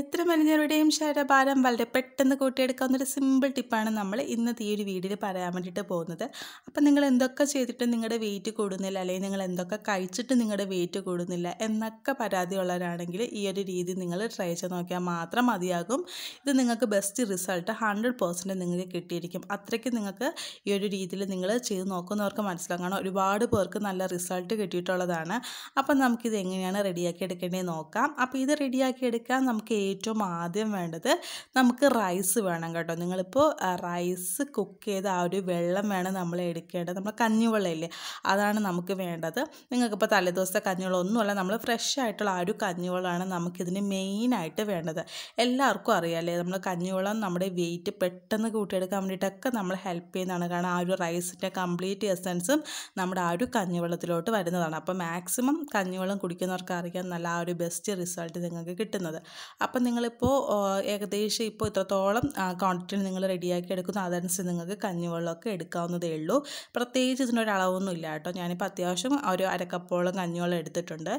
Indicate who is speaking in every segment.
Speaker 1: എത്ര മനുഷ്യരുടെയും ശരീരഭാരം വളരെ പെട്ടെന്ന് കൂട്ടിയെടുക്കാവുന്ന ഒരു സിമ്പിൾ ടിപ്പാണ് നമ്മൾ ഇന്നത്തെ ഈ ഒരു വീഡിയോയിൽ പറയാൻ വേണ്ടിയിട്ട് പോകുന്നത് അപ്പം നിങ്ങൾ എന്തൊക്കെ ചെയ്തിട്ട് നിങ്ങളുടെ വെയിറ്റ് കൂടുന്നില്ല അല്ലെങ്കിൽ നിങ്ങൾ എന്തൊക്കെ കഴിച്ചിട്ട് നിങ്ങളുടെ വെയിറ്റ് കൂടുന്നില്ല എന്നൊക്കെ പരാതിയുള്ളവരാണെങ്കിൽ ഈ ഒരു രീതി നിങ്ങൾ ട്രൈ ചെയ്ത് നോക്കിയാൽ മാത്രം മതിയാകും ഇത് നിങ്ങൾക്ക് ബെസ്റ്റ് റിസൾട്ട് ഹൺഡ്രഡ് പേഴ്സൻറ്റ് നിങ്ങൾക്ക് കിട്ടിയിരിക്കും അത്രയ്ക്ക് നിങ്ങൾക്ക് ഈ ഒരു രീതിയിൽ നിങ്ങൾ ചെയ്ത് നോക്കുന്നവർക്ക് മനസ്സിലാകും കാരണം ഒരുപാട് പേർക്ക് നല്ല റിസൾട്ട് കിട്ടിയിട്ടുള്ളതാണ് അപ്പം നമുക്കിത് എങ്ങനെയാണ് റെഡിയാക്കി എടുക്കേണ്ടത് നോക്കാം അപ്പോൾ ഇത് റെഡിയാക്കി എടുക്കാൻ നമുക്ക് ഏറ്റവും ആദ്യം വേണ്ടത് നമുക്ക് റൈസ് വേണം കേട്ടോ നിങ്ങളിപ്പോൾ റൈസ് കുക്ക് ചെയ്ത ആ ഒരു വെള്ളം വേണം നമ്മൾ എടുക്കേണ്ടത് നമ്മൾ കഞ്ഞിവെള്ളമില്ലേ അതാണ് നമുക്ക് വേണ്ടത് നിങ്ങൾക്കിപ്പോൾ തലേദിവസത്തെ കഞ്ഞിവെള്ളം ഒന്നുമല്ല നമ്മൾ ഫ്രഷ് ആയിട്ടുള്ള ആ ഒരു കഞ്ഞിവെള്ളമാണ് നമുക്കിതിന് മെയിനായിട്ട് വേണ്ടത് എല്ലാവർക്കും അറിയാമല്ലേ നമ്മൾ കഞ്ഞിവെള്ളം നമ്മുടെ വെയിറ്റ് പെട്ടെന്ന് കൂട്ടിയെടുക്കാൻ വേണ്ടിയിട്ടൊക്കെ നമ്മൾ ഹെൽപ്പ് ചെയ്യുന്നതാണ് കാരണം ആ ഒരു റൈസിൻ്റെ കംപ്ലീറ്റ് എസൻസും നമ്മുടെ ആ ഒരു കഞ്ഞിവെള്ളത്തിലോട്ട് വരുന്നതാണ് അപ്പോൾ മാക്സിമം കഞ്ഞിവെള്ളം കുടിക്കുന്നവർക്ക് അറിയാം നല്ല ആ ഒരു ബെസ്റ്റ് റിസൾട്ട് നിങ്ങൾക്ക് കിട്ടുന്നത് അപ്പോൾ അപ്പം നിങ്ങളിപ്പോൾ ഏകദേശം ഇപ്പോൾ ഇത്രത്തോളം ക്വാണ്ടിറ്റിയിൽ നിങ്ങൾ റെഡിയാക്കി എടുക്കുന്ന അതനുസരിച്ച് നിങ്ങൾക്ക് കഞ്ഞിവെള്ളമൊക്കെ എടുക്കാവുന്നതേ ഉള്ളൂ പ്രത്യേകിച്ച് ഇതിനൊരു ഇല്ല കേട്ടോ ഞാനിപ്പോൾ അത്യാവശ്യം ഒരു അരക്കപ്പോളം കഞ്ഞിവെള്ളം എടുത്തിട്ടുണ്ട്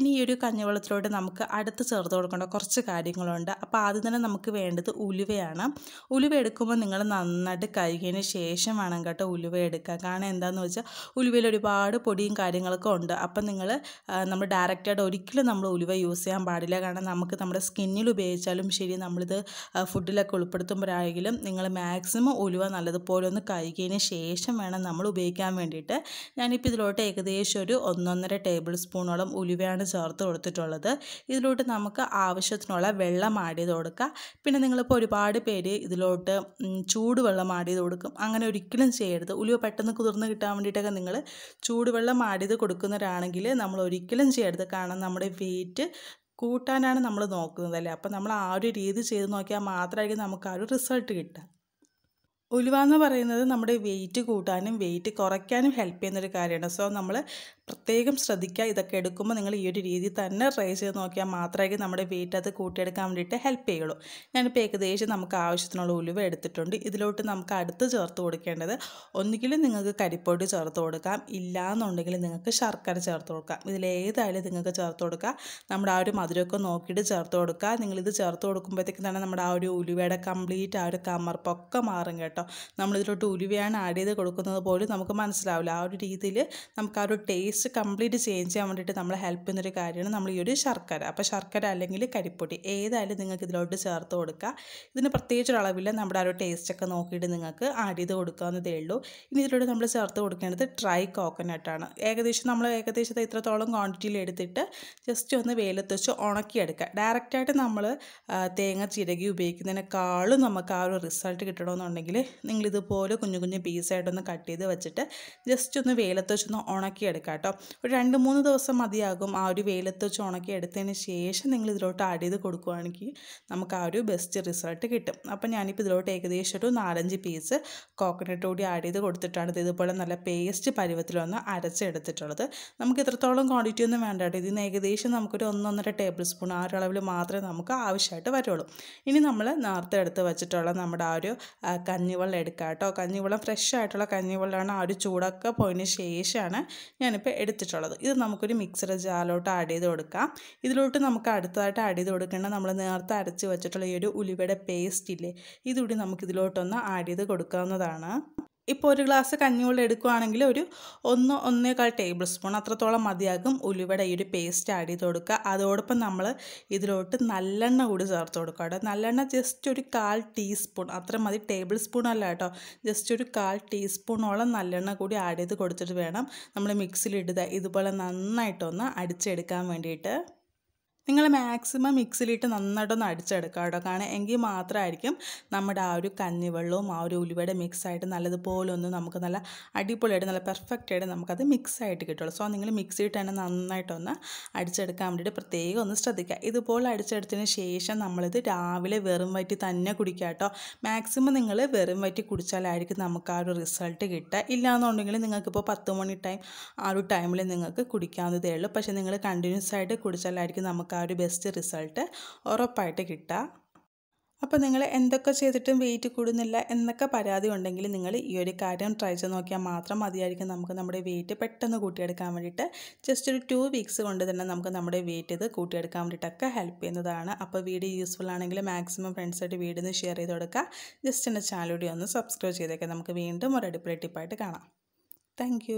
Speaker 1: ഇനി ഈ ഒരു കഞ്ഞിവെള്ളത്തിലോട്ട് നമുക്ക് അടുത്ത് ചേർത്ത് കൊടുക്കേണ്ട കുറച്ച് കാര്യങ്ങളുണ്ട് അപ്പോൾ ആദ്യം തന്നെ നമുക്ക് വേണ്ടത് ഉലുവയാണ് ഉലുവ എടുക്കുമ്പോൾ നിങ്ങൾ നന്നായിട്ട് കഴുകിയതിന് ശേഷം വേണം കേട്ടോ ഉലുവ എടുക്കുക കാരണം എന്താണെന്ന് വെച്ചാൽ ഉലുവയിൽ ഒരുപാട് പൊടിയും കാര്യങ്ങളൊക്കെ ഉണ്ട് അപ്പം നിങ്ങൾ നമ്മൾ ഡയറക്റ്റായിട്ട് ഒരിക്കലും നമ്മൾ ഉലുവ യൂസ് ചെയ്യാൻ പാടില്ല കാരണം നമുക്ക് നമ്മുടെ സ്കിന്നിൽ എന്തെങ്കിലും ഉപയോഗിച്ചാലും ശരി നമ്മളിത് ഫുഡിലൊക്കെ ഉൾപ്പെടുത്തുമ്പോഴായെങ്കിലും നിങ്ങൾ മാക്സിമം ഒലുവ നല്ലതുപോലെ ഒന്ന് കഴുകിയതിന് ശേഷം വേണം നമ്മൾ ഉപയോഗിക്കാൻ വേണ്ടിയിട്ട് ഞാനിപ്പോൾ ഇതിലോട്ട് ഏകദേശം ഒരു ഒന്നൊന്നര ടേബിൾ സ്പൂണോളം ഉലുവയാണ് ചേർത്ത് കൊടുത്തിട്ടുള്ളത് ഇതിലോട്ട് നമുക്ക് ആവശ്യത്തിനുള്ള വെള്ളം ആഡ് ചെയ്ത് കൊടുക്കുക പിന്നെ നിങ്ങളിപ്പോൾ ഒരുപാട് പേര് ഇതിലോട്ട് ചൂടുവെള്ളം ആഡ് ചെയ്ത് കൊടുക്കും അങ്ങനെ ഒരിക്കലും ചെയ്യരുത് ഉലുവ പെട്ടെന്ന് കുതിർന്ന് കിട്ടാൻ വേണ്ടിയിട്ടൊക്കെ നിങ്ങൾ ചൂടുവെള്ളം ആഡ് ചെയ്ത് കൊടുക്കുന്നവരാണെങ്കിൽ നമ്മൾ ഒരിക്കലും ചെയ്യരുത് കാരണം നമ്മുടെ വെയിറ്റ് കൂട്ടാനാണ് നമ്മൾ നോക്കുന്നത് അല്ലേ അപ്പം നമ്മൾ ആ ഒരു രീതി ചെയ്ത് നോക്കിയാൽ മാത്രമായിരിക്കും നമുക്ക് ആ ഒരു റിസൾട്ട് കിട്ടുക ഉലുവ എന്ന് പറയുന്നത് നമ്മുടെ വെയിറ്റ് കൂട്ടാനും വെയിറ്റ് കുറയ്ക്കാനും ഹെൽപ്പ് ചെയ്യുന്നൊരു കാര്യമാണ് സോ നമ്മൾ പ്രത്യേകം ശ്രദ്ധിക്കുക ഇതൊക്കെ എടുക്കുമ്പോൾ നിങ്ങൾ ഈ ഒരു രീതി തന്നെ ട്രൈ ചെയ്ത് നോക്കിയാൽ മാത്രമേ നമ്മുടെ വെയിറ്റ് അത് കൂട്ടിയെടുക്കാൻ വേണ്ടിയിട്ട് ഹെൽപ്പ് ചെയ്യുള്ളൂ ഞാനിപ്പോൾ ഏകദേശം നമുക്ക് ആവശ്യത്തിനുള്ള ഉലുവ എടുത്തിട്ടുണ്ട് ഇതിലോട്ട് നമുക്ക് അടുത്ത് ചേർത്ത് കൊടുക്കേണ്ടത് ഒന്നുകിൽ നിങ്ങൾക്ക് കരിപ്പൊടി ചേർത്ത് കൊടുക്കാം ഇല്ലയെന്നുണ്ടെങ്കിൽ നിങ്ങൾക്ക് ശർക്കര ചേർത്ത് കൊടുക്കാം ഇതിലേതായാലും നിങ്ങൾക്ക് ചേർത്ത് കൊടുക്കാം നമ്മുടെ ആ ഒരു മധുരമൊക്കെ നോക്കിയിട്ട് ചേർത്ത് കൊടുക്കുക നിങ്ങളിത് ചേർത്ത് കൊടുക്കുമ്പോഴത്തേക്കും തന്നെ നമ്മുടെ ആ ഒരു ഉലുവയുടെ കംപ്ലീറ്റ് ആ ഒരു കമർപ്പൊക്കെ മാറും കേട്ടോ നമ്മളിതിലോട്ട് ഉലുവയാണ് ആഡ് ചെയ്ത് കൊടുക്കുന്നത് പോലും നമുക്ക് മനസ്സിലാവില്ല ആ ഒരു രീതിയിൽ നമുക്ക് ആ ഒരു ടേസ്റ്റ് ടേസ്റ്റ് കംപ്ലീറ്റ് ചേഞ്ച് ചെയ്യാൻ വേണ്ടിയിട്ട് നമ്മളെ ഹെൽപ്പ് ചെയ്യുന്നൊരു കാര്യമാണ് നമ്മൾ ഈ ഒരു ശർക്കര അപ്പോൾ ശർക്കര അല്ലെങ്കിൽ കരിപ്പൊടി ഏതായാലും നിങ്ങൾക്ക് ഇതിലോട്ട് ചേർത്ത് കൊടുക്കുക ഇതിന് പ്രത്യേകിച്ചൊരു അളവില്ല നമ്മുടെ ആ ഒരു ടേസ്റ്റൊക്കെ നോക്കിയിട്ട് നിങ്ങൾക്ക് ആഡ് ചെയ്ത് കൊടുക്കാവുന്നതേ ഉള്ളൂ ഇനി ഇതിലോട്ട് നമ്മൾ ചേർത്ത് കൊടുക്കേണ്ടത് ഡ്രൈ ആണ് ഏകദേശം നമ്മൾ ഏകദേശം ഇത്രത്തോളം ക്വാണ്ടിറ്റിയിൽ എടുത്തിട്ട് ജസ്റ്റ് ഒന്ന് വെയിലത്ത് വെച്ച് ഉണക്കിയെടുക്കുക ഡയറക്റ്റായിട്ട് നമ്മൾ തേങ്ങ ചിരകി ഉപയോഗിക്കുന്നതിനേക്കാളും നമുക്ക് ആ ഒരു റിസൾട്ട് കിട്ടണമെന്നുണ്ടെങ്കിൽ നിങ്ങളിതുപോലെ കുഞ്ഞു കുഞ്ഞു പീസായിട്ടൊന്ന് കട്ട് ചെയ്ത് വെച്ചിട്ട് ജസ്റ്റ് ഒന്ന് വെയിലത്ത് വെച്ചൊന്ന് ഉണക്കിയെടുക്കാം കേട്ടോ ഒരു രണ്ട് മൂന്ന് ദിവസം മതിയാകും ആ ഒരു വെയിലത്ത് ചുണക്കി എടുത്തതിന് ശേഷം നിങ്ങൾ ഇതിലോട്ട് ആഡ് ചെയ്ത് കൊടുക്കുകയാണെങ്കിൽ നമുക്ക് ആ ഒരു ബെസ്റ്റ് റിസൾട്ട് കിട്ടും അപ്പോൾ ഞാനിപ്പോൾ ഇതിലോട്ട് ഏകദേശം ഒരു നാലഞ്ച് പീസ് കോക്കനട്ട് കൂടി ആഡ് ചെയ്ത് കൊടുത്തിട്ടാണ് ഇത് ഇതുപോലെ നല്ല പേസ്റ്റ് പരുവത്തിലൊന്ന് അരച്ചെടുത്തിട്ടുള്ളത് നമുക്ക് ഇത്രത്തോളം ക്വാണ്ടിറ്റി ഒന്നും വേണ്ട കേട്ടോ ഇതിന് ഏകദേശം നമുക്കൊരു ഒന്നൊന്നര ടേബിൾ സ്പൂൺ ആ ഒരു അളവിൽ മാത്രമേ നമുക്ക് ആവശ്യമായിട്ട് വരുള്ളൂ ഇനി നമ്മൾ നേരത്തെ എടുത്ത് വെച്ചിട്ടുള്ള നമ്മുടെ ആ ഒരു കഞ്ഞിവെള്ളം എടുക്കാം കേട്ടോ കഞ്ഞിവെള്ളം ഫ്രഷ് ആയിട്ടുള്ള കഞ്ഞിവെള്ളമാണ് ആ ഒരു ചൂടൊക്കെ പോയതിന് ശേഷമാണ് ഞാനിപ്പോൾ എടുത്തിട്ടുള്ളത് ഇത് നമുക്കൊരു മിക്സറ് ജാറിലോട്ട് ആഡ് ചെയ്ത് കൊടുക്കാം ഇതിലോട്ട് നമുക്ക് അടുത്തതായിട്ട് ആഡ് ചെയ്ത് കൊടുക്കേണ്ട നമ്മൾ നേരത്തെ അരച്ച് വെച്ചിട്ടുള്ള ഈ ഒരു ഉലുവയുടെ പേസ്റ്റ് ഇല്ലേ ഇതുകൂടി നമുക്കിതിലോട്ടൊന്ന് ആഡ് ചെയ്ത് കൊടുക്കാവുന്നതാണ് ഇപ്പോൾ ഒരു ഗ്ലാസ് കഞ്ഞിവെള്ളം എടുക്കുകയാണെങ്കിൽ ഒരു ഒന്ന് ഒന്നേക്കാൾ ടേബിൾ സ്പൂൺ അത്രത്തോളം മതിയാകും ഉലുവയുടെ ഈ ഒരു പേസ്റ്റ് ആഡ് ചെയ്ത് കൊടുക്കുക അതോടൊപ്പം നമ്മൾ ഇതിലോട്ട് നല്ലെണ്ണ കൂടി ചേർത്ത് കൊടുക്കുക കേട്ടോ നല്ലെണ്ണ ജസ്റ്റ് ഒരു കാൽ ടീസ്പൂൺ അത്ര മതി ടേബിൾ സ്പൂൺ അല്ല കേട്ടോ ജസ്റ്റ് ഒരു കാൽ ടീസ്പൂണോളം നല്ലെണ്ണ കൂടി ആഡ് ചെയ്ത് കൊടുത്തിട്ട് വേണം നമ്മൾ മിക്സിയിലിടുക ഇതുപോലെ നന്നായിട്ടൊന്ന് അടിച്ചെടുക്കാൻ വേണ്ടിയിട്ട് നിങ്ങൾ മാക്സിമം മിക്സിലിട്ട് നന്നായിട്ടൊന്ന് അടിച്ചെടുക്കുക കേട്ടോ കാരണം എങ്കിൽ മാത്രമായിരിക്കും നമ്മുടെ ആ ഒരു കഞ്ഞിവെള്ളവും ആ ഒരു ഉലുവയുടെ മിക്സായിട്ട് നല്ലതുപോലെ ഒന്ന് നമുക്ക് നല്ല അടിപൊളിയായിട്ട് നല്ല പെർഫെക്റ്റ് ആയിട്ട് നമുക്കത് മിക്സായിട്ട് കിട്ടുള്ളൂ സോ നിങ്ങൾ മിക്സിയിട്ട് തന്നെ നന്നായിട്ടൊന്ന് അടിച്ചെടുക്കാൻ വേണ്ടിയിട്ട് പ്രത്യേകം ഒന്ന് ശ്രദ്ധിക്കുക ഇതുപോലെ അടിച്ചെടുത്തതിന് ശേഷം നമ്മളിത് രാവിലെ വെറും വറ്റി തന്നെ കുടിക്കുക കേട്ടോ മാക്സിമം നിങ്ങൾ വെറും വറ്റി കുടിച്ചാലായിരിക്കും നമുക്ക് ആ ഒരു റിസൾട്ട് കിട്ടുക ഇല്ലാന്നുണ്ടെങ്കിൽ നിങ്ങൾക്കിപ്പോൾ പത്ത് മണി ടൈം ആ ഒരു ടൈമിൽ നിങ്ങൾക്ക് കുടിക്കാവുന്നതേ ഉള്ളൂ പക്ഷേ നിങ്ങൾ കണ്ടിന്യൂസ് ആയിട്ട് കുടിച്ചാലായിരിക്കും നമുക്ക് നമുക്ക് ആ ഒരു ബെസ്റ്റ് റിസൾട്ട് ഉറപ്പായിട്ട് കിട്ടുക അപ്പോൾ നിങ്ങൾ എന്തൊക്കെ ചെയ്തിട്ടും വെയിറ്റ് കൂടുന്നില്ല എന്നൊക്കെ പരാതി ഉണ്ടെങ്കിൽ നിങ്ങൾ ഈ ഒരു കാര്യം ട്രൈ ചെയ്ത് നോക്കിയാൽ മാത്രം മതിയായിരിക്കും നമുക്ക് നമ്മുടെ വെയിറ്റ് പെട്ടെന്ന് കൂട്ടിയെടുക്കാൻ വേണ്ടിയിട്ട് ജസ്റ്റ് ഒരു ടു വീക്സ് കൊണ്ട് തന്നെ നമുക്ക് നമ്മുടെ വെയിറ്റ് ഇത് കൂട്ടിയെടുക്കാൻ വേണ്ടിയിട്ടൊക്കെ ഹെൽപ്പ് ചെയ്യുന്നതാണ് അപ്പോൾ വീഡിയോ യൂസ്ഫുൾ ആണെങ്കിൽ മാക്സിമം ഫ്രണ്ട്സായിട്ട് വീഡിയോ ഷെയർ ചെയ്ത് കൊടുക്കുക ജസ്റ്റ് എൻ്റെ ചാനൽ കൂടി ഒന്ന് സബ്സ്ക്രൈബ് ചെയ്തേക്കാം നമുക്ക് വീണ്ടും ഒരു അടിപൊളി ടിപ്പായിട്ട് കാണാം താങ്ക്